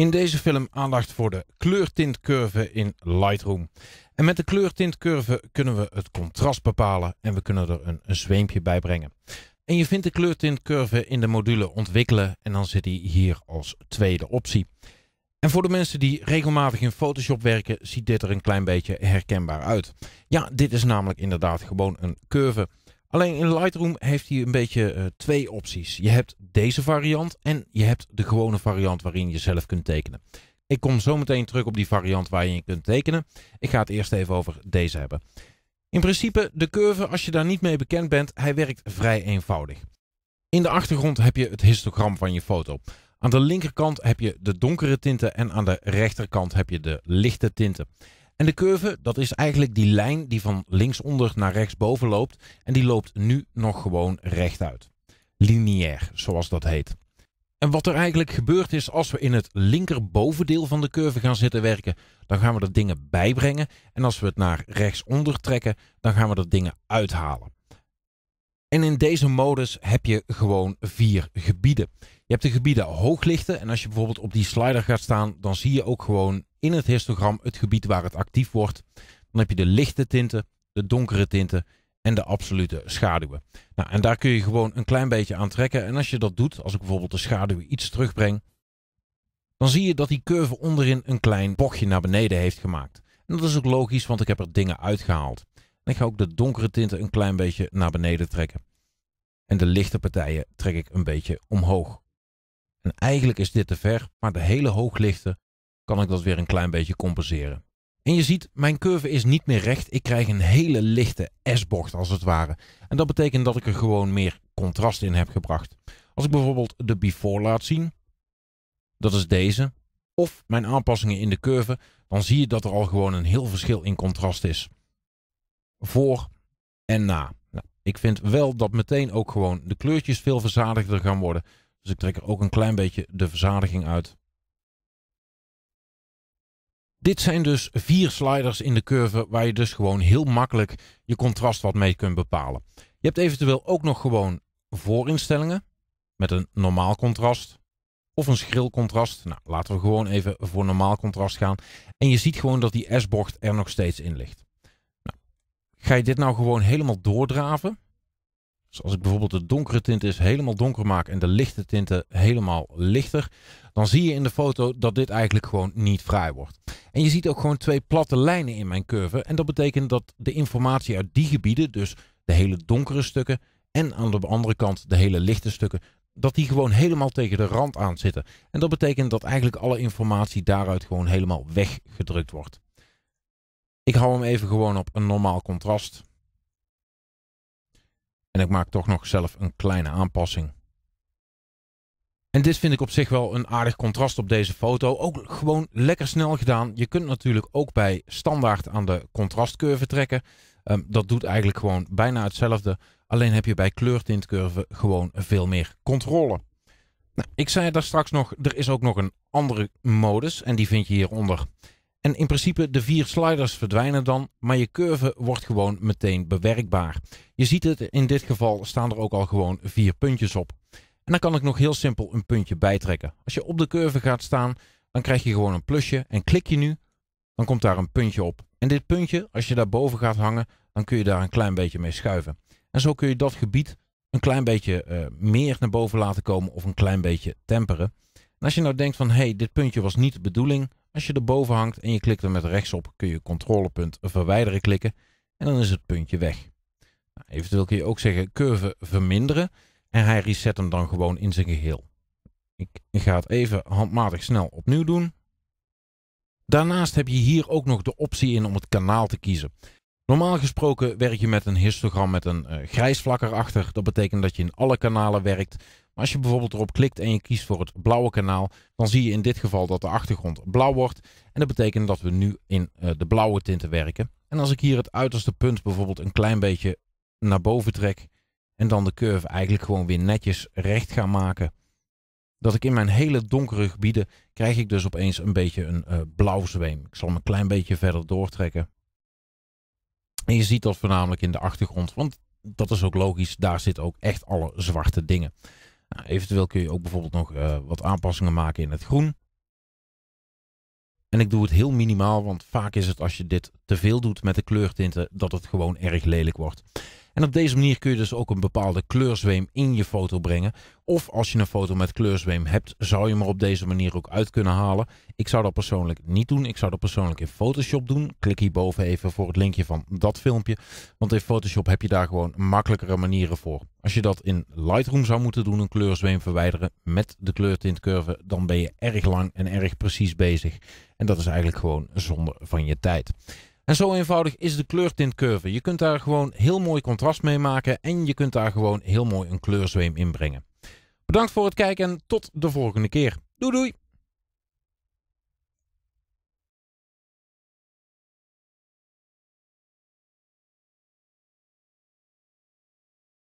In deze film aandacht voor de kleurtintcurve in Lightroom. En met de kleurtintcurve kunnen we het contrast bepalen en we kunnen er een, een zweempje bij brengen. En je vindt de kleurtintcurve in de module ontwikkelen en dan zit die hier als tweede optie. En voor de mensen die regelmatig in Photoshop werken, ziet dit er een klein beetje herkenbaar uit. Ja, dit is namelijk inderdaad gewoon een curve. Alleen in Lightroom heeft hij een beetje eh, twee opties. Je hebt deze variant en je hebt de gewone variant waarin je zelf kunt tekenen. Ik kom zo meteen terug op die variant waar je kunt tekenen. Ik ga het eerst even over deze hebben. In principe de curve, als je daar niet mee bekend bent, hij werkt vrij eenvoudig. In de achtergrond heb je het histogram van je foto. Aan de linkerkant heb je de donkere tinten en aan de rechterkant heb je de lichte tinten. En de curve, dat is eigenlijk die lijn die van linksonder naar rechtsboven loopt. En die loopt nu nog gewoon rechtuit. Lineair, zoals dat heet. En wat er eigenlijk gebeurt is, als we in het linkerbovendeel van de curve gaan zitten werken, dan gaan we er dingen bijbrengen. En als we het naar rechtsonder trekken, dan gaan we er dingen uithalen. En in deze modus heb je gewoon vier gebieden. Je hebt de gebieden hooglichten. En als je bijvoorbeeld op die slider gaat staan, dan zie je ook gewoon in het histogram het gebied waar het actief wordt. Dan heb je de lichte tinten, de donkere tinten en de absolute schaduwen. Nou, en daar kun je gewoon een klein beetje aan trekken. En als je dat doet, als ik bijvoorbeeld de schaduw iets terugbreng, dan zie je dat die curve onderin een klein bochtje naar beneden heeft gemaakt. En dat is ook logisch, want ik heb er dingen uitgehaald. En ik ga ook de donkere tinten een klein beetje naar beneden trekken. En de lichte partijen trek ik een beetje omhoog. En eigenlijk is dit te ver, maar de hele hooglichten kan ik dat weer een klein beetje compenseren. En je ziet, mijn curve is niet meer recht. Ik krijg een hele lichte S-bocht als het ware. En dat betekent dat ik er gewoon meer contrast in heb gebracht. Als ik bijvoorbeeld de before laat zien, dat is deze, of mijn aanpassingen in de curve, dan zie je dat er al gewoon een heel verschil in contrast is voor en na. Nou, ik vind wel dat meteen ook gewoon de kleurtjes veel verzadigder gaan worden. Dus ik trek er ook een klein beetje de verzadiging uit. Dit zijn dus vier sliders in de curve waar je dus gewoon heel makkelijk je contrast wat mee kunt bepalen. Je hebt eventueel ook nog gewoon voorinstellingen met een normaal contrast of een schril contrast. Nou, laten we gewoon even voor normaal contrast gaan. En je ziet gewoon dat die S-bocht er nog steeds in ligt. Ga je dit nou gewoon helemaal doordraven? Dus als ik bijvoorbeeld de donkere tint is helemaal donker maak en de lichte tinten helemaal lichter, dan zie je in de foto dat dit eigenlijk gewoon niet vrij wordt. En je ziet ook gewoon twee platte lijnen in mijn curve. En dat betekent dat de informatie uit die gebieden, dus de hele donkere stukken en aan de andere kant de hele lichte stukken, dat die gewoon helemaal tegen de rand aan zitten. En dat betekent dat eigenlijk alle informatie daaruit gewoon helemaal weggedrukt wordt. Ik hou hem even gewoon op een normaal contrast. En ik maak toch nog zelf een kleine aanpassing. En dit vind ik op zich wel een aardig contrast op deze foto. Ook gewoon lekker snel gedaan. Je kunt natuurlijk ook bij standaard aan de contrastcurve trekken. Ehm, dat doet eigenlijk gewoon bijna hetzelfde. Alleen heb je bij kleurtintcurve gewoon veel meer controle. Nou, ik zei daar straks nog, er is ook nog een andere modus en die vind je hieronder. En in principe de vier sliders verdwijnen dan, maar je curve wordt gewoon meteen bewerkbaar. Je ziet het, in dit geval staan er ook al gewoon vier puntjes op. En dan kan ik nog heel simpel een puntje bijtrekken. Als je op de curve gaat staan, dan krijg je gewoon een plusje en klik je nu, dan komt daar een puntje op. En dit puntje, als je daarboven gaat hangen, dan kun je daar een klein beetje mee schuiven. En zo kun je dat gebied een klein beetje eh, meer naar boven laten komen of een klein beetje temperen. En als je nou denkt van, hé, hey, dit puntje was niet de bedoeling, als je erboven hangt en je klikt er met rechts op, kun je controlepunt verwijderen klikken en dan is het puntje weg. Nou, eventueel kun je ook zeggen curve verminderen en hij reset hem dan gewoon in zijn geheel. Ik ga het even handmatig snel opnieuw doen. Daarnaast heb je hier ook nog de optie in om het kanaal te kiezen. Normaal gesproken werk je met een histogram met een eh, grijs vlak erachter. Dat betekent dat je in alle kanalen werkt. Maar als je bijvoorbeeld erop klikt en je kiest voor het blauwe kanaal, dan zie je in dit geval dat de achtergrond blauw wordt. En dat betekent dat we nu in eh, de blauwe tinten werken. En als ik hier het uiterste punt bijvoorbeeld een klein beetje naar boven trek en dan de curve eigenlijk gewoon weer netjes recht ga maken, dat ik in mijn hele donkere gebieden krijg ik dus opeens een beetje een eh, blauw zweem. Ik zal hem een klein beetje verder doortrekken. En je ziet dat voornamelijk in de achtergrond, want dat is ook logisch. Daar zitten ook echt alle zwarte dingen. Nou, eventueel kun je ook bijvoorbeeld nog eh, wat aanpassingen maken in het groen. En ik doe het heel minimaal, want vaak is het als je dit te veel doet met de kleurtinten, dat het gewoon erg lelijk wordt. En op deze manier kun je dus ook een bepaalde kleurzweem in je foto brengen. Of als je een foto met kleurzweem hebt, zou je hem er op deze manier ook uit kunnen halen. Ik zou dat persoonlijk niet doen. Ik zou dat persoonlijk in Photoshop doen. Klik hierboven even voor het linkje van dat filmpje. Want in Photoshop heb je daar gewoon makkelijkere manieren voor. Als je dat in Lightroom zou moeten doen, een kleurzweem verwijderen met de kleurtintcurve, dan ben je erg lang en erg precies bezig. En dat is eigenlijk gewoon zonde van je tijd. En zo eenvoudig is de kleurtintcurve. Je kunt daar gewoon heel mooi contrast mee maken en je kunt daar gewoon heel mooi een kleurzweem in brengen. Bedankt voor het kijken en tot de volgende keer. Doei doei!